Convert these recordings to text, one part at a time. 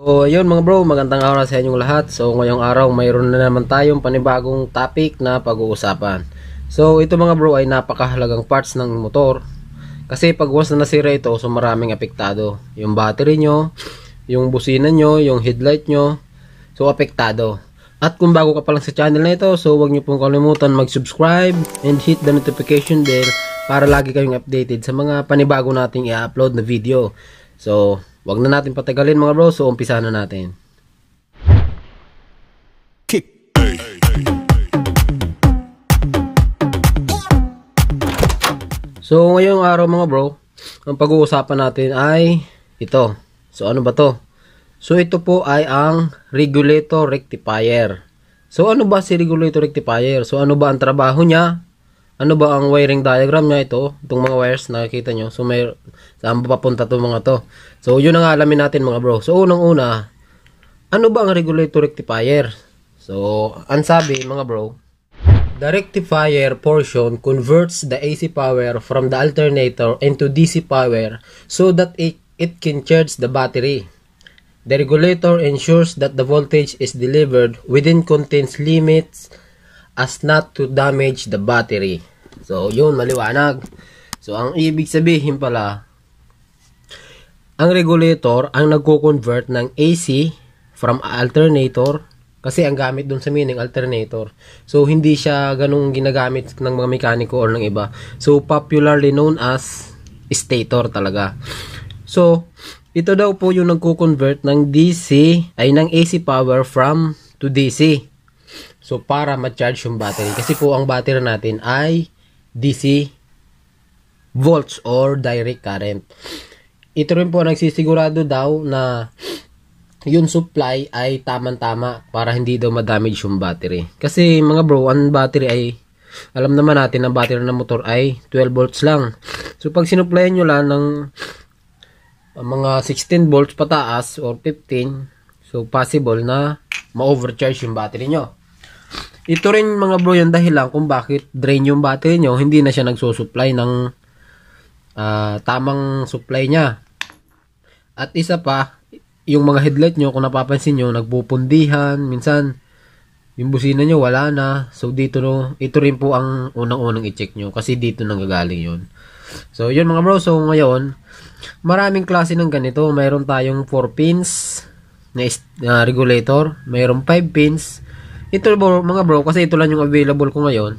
So ayun mga bro, magandang araw sa inyong lahat. So ngayong araw mayroon na naman tayong panibagong topic na pag-uusapan. So ito mga bro ay napakahalagang parts ng motor. Kasi pag once na nasira ito, so maraming apektado. Yung battery nyo, yung busina nyo, yung headlight nyo, so apektado. At kung bago ka pa lang sa channel na ito, so huwag nyo pong kalimutan mag-subscribe and hit the notification bell para lagi kayong updated sa mga panibago nating i-upload na video. So, Huwag na natin patagalin mga bro, so umpisa na natin. So ngayong araw mga bro, ang pag-uusapan natin ay ito. So ano ba to? So ito po ay ang regulator rectifier. So ano ba si regulator rectifier? So ano ba ang trabaho niya? ano ba ang wiring diagram niya ito itong mga wires nakikita nyo so may saan ba papunta itong mga to so yun ang alamin natin mga bro so unang una ano ba ang regulator rectifier so ang sabi mga bro the rectifier portion converts the AC power from the alternator into DC power so that it, it can charge the battery the regulator ensures that the voltage is delivered within contains limits as not to damage the battery. So, yun, maliwanag. So, ang ibig sabihin pala, ang regulator ang nagko-convert ng AC from alternator kasi ang gamit doon sa meaning alternator. So hindi siya ganung ginagamit ng mga mekaniko or ng iba. So popularly known as stator talaga. So ito daw po yung nagko-convert ng DC ay ng AC power from to DC. So para ma-charge yung battery kasi po ang battery natin ay DC volts or direct current. Ito rin po nagsisigurado daw na yung supply ay tamang-tama para hindi daw ma-damage yung battery. Kasi mga bro, ang battery ay alam naman natin ang battery ng motor ay 12 volts lang. So pag sinuplayan nyo lang ng ah, mga 16 volts pataas or 15, so possible na ma-overcharge yung battery nyo. Ito rin mga bro yung dahilan kung bakit drain yung battery nyo, hindi na siya nagsusupply ng uh, tamang supply niya. At isa pa, yung mga headlight nyo, kung napapansin nyo, nagpupundihan, minsan yung busina nyo wala na. So dito, no, ito rin po ang unang-unang i-check nyo kasi dito nanggagaling yun. So yun mga bro, so ngayon, maraming klase ng ganito. Mayroon tayong 4 pins na uh, regulator, mayroon 5 pins, ito bro, mga bro, kasi ito lang yung available ko ngayon.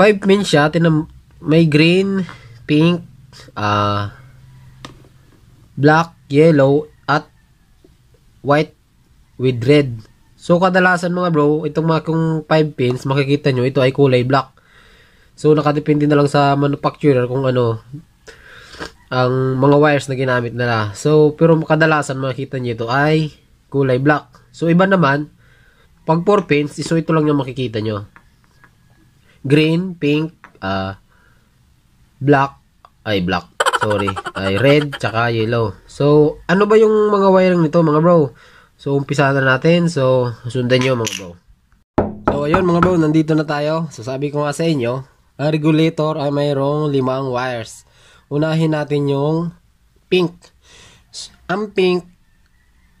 5 min siya. Tinam may green, pink, uh, black, yellow, at white with red. So, kadalasan mga bro, itong mga kong 5 pins, makikita nyo, ito ay kulay black. So, nakadepende na lang sa manufacturer kung ano, ang mga wires na ginamit nila. So, pero kadalasan makikita nyo ito ay kulay black. So, iba naman, pag 4 pins, so ito lang yung makikita nyo. Green, pink, uh, black, ay black, sorry, ay red, tsaka yellow. So, ano ba yung mga wiring nito mga bro? So, umpisa na natin. So, sundan nyo mga bro. So, ayun mga bro, nandito na tayo. So, sabi ko nga sa inyo, ang regulator ay mayroong limang wires. Unahin natin yung pink. Ang pink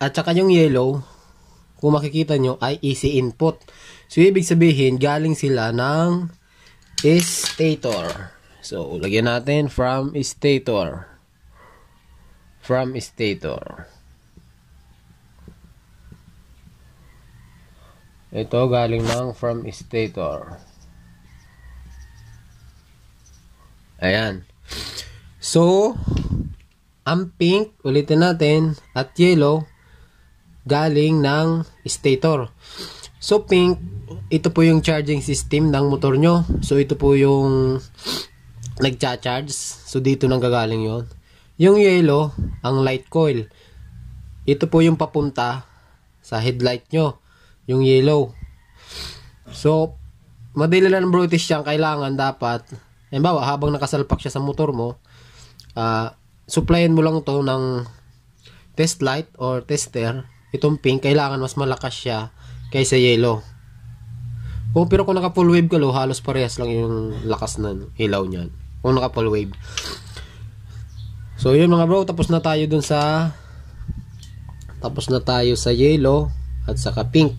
at saka yung yellow kung makikita nyo, ay easy input. So, ibig sabihin, galing sila ng stator. So, lagyan natin from stator. From stator. Ito, galing ng from stator. Ayan. So, ang pink, ulitin natin, at yellow, galing ng stator. So pink, ito po yung charging system ng motor nyo. So ito po yung nagcha-charge. So dito nang gagaling yon. Yung yellow, ang light coil. Ito po yung papunta sa headlight nyo. Yung yellow. So, madali lang ng British yan. Kailangan dapat, halimbawa habang nakasalpak siya sa motor mo, uh, supplyin mo lang to ng test light or tester itong pink, kailangan mas malakas siya kaysa yellow. Kung, oh, pero kung naka full wave ka halos parehas lang yung lakas ng ilaw niyan. Kung naka full wave. So yun mga bro, tapos na tayo dun sa tapos na tayo sa yellow at saka pink.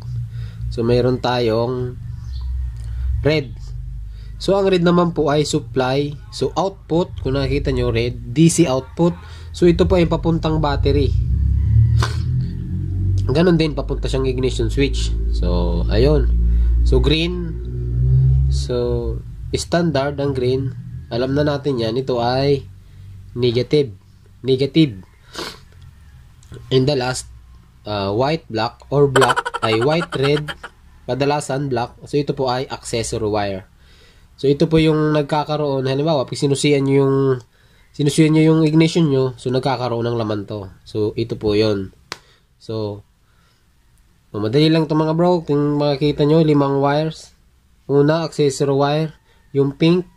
So mayroon tayong red. So ang red naman po ay supply. So output, kung nakikita nyo red, DC output. So ito po ay papuntang battery ganun din papunta siyang ignition switch so ayun so green so standard ang green alam na natin yan ito ay negative negative in the last uh, white black or black ay white red kadalasan black so ito po ay accessory wire so ito po yung nagkakaroon halimbawa pag sinusian nyo yung sinusian nyo yung ignition nyo so nagkakaroon ng laman to so ito po yon so Madali lang ito mga bro. Kung makikita nyo, limang wires. Una, accessory wire. Yung pink,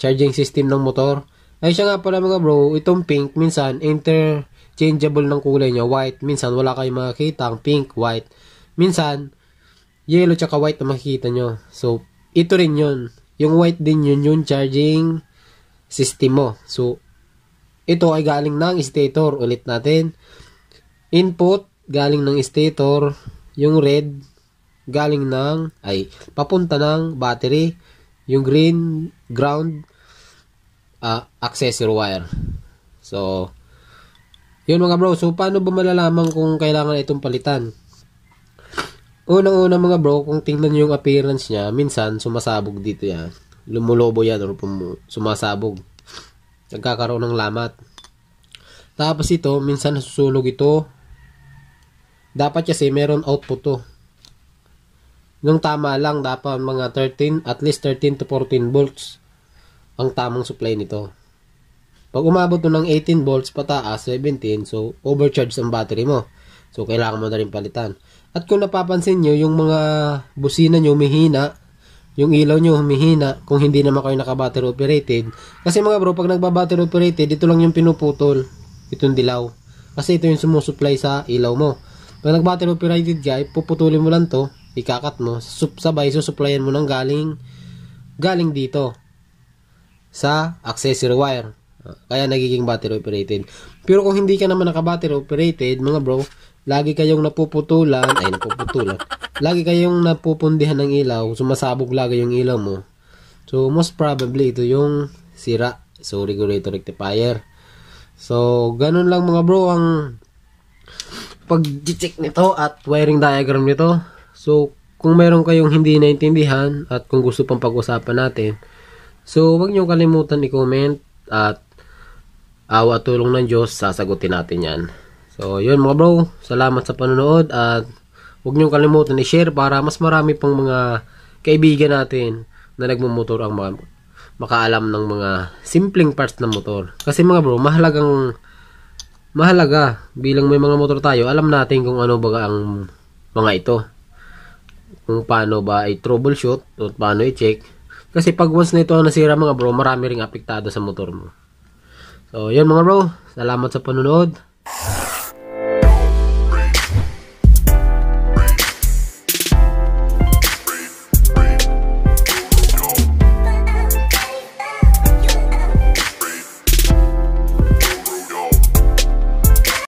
charging system ng motor. Ay siya nga pala mga bro, itong pink, minsan interchangeable ng kulay niya. White, minsan wala kayong makikita ang pink, white. Minsan, yellow tsaka white na makikita nyo. So, ito rin yun. Yung white din yun, yung charging system mo. So, ito ay galing ng stator. Ulit natin. Input, galing ng stator yung red, galing ng, ay, papunta ng battery. Yung green, ground, uh, accessory wire. So, yun mga bro. So, paano ba malalaman kung kailangan itong palitan? Unang-una mga bro, kung tingnan nyo yung appearance niya, minsan sumasabog dito yan. Lumulobo yan or sumasabog. Nagkakaroon ng lamat. Tapos ito, minsan nasusunog ito dapat kasi meron output to. Yung tama lang dapat mga 13, at least 13 to 14 volts ang tamang supply nito. Pag umabot to ng 18 volts pataas, 17, so overcharge ang battery mo. So kailangan mo na rin palitan. At kung napapansin nyo, yung mga busina nyo humihina, yung ilaw nyo humihina, kung hindi naman kayo naka-battery operated. Kasi mga bro, pag nagba-battery operated, dito lang yung pinuputol. Itong dilaw. Kasi ito yung sumusupply sa ilaw mo. Pag nag battery operated ka, puputulin mo lang to, ikakat mo, sup, sabay susuplayan mo ng galing galing dito sa accessory wire. Kaya nagiging battery operated. Pero kung hindi ka naman naka-battery operated, mga bro, lagi kayong napuputulan, ay napuputulan, lagi kayong napupundihan ng ilaw, sumasabog lagi yung ilaw mo. So, most probably, ito yung sira. So, regulator rectifier. So, ganun lang mga bro ang pag-check nito at wiring diagram nito. So, kung meron kayong hindi naintindihan at kung gusto pang pag-usapan natin, so wag niyo kalimutan i-comment at awa tulong ng Diyos, sasagutin natin yan. So, yun mga bro, salamat sa panonood at huwag niyo kalimutan i-share para mas marami pang mga kaibigan natin na nagmumotor ang mga makaalam ng mga simpleng parts ng motor. Kasi mga bro, mahalagang mahalaga bilang may mga motor tayo, alam natin kung ano ba ang mga ito. Kung paano ba ay troubleshoot o paano i-check. Kasi pag once na ito ang nasira mga bro, marami ring apektado sa motor mo. So, yun mga bro. Salamat sa panonood.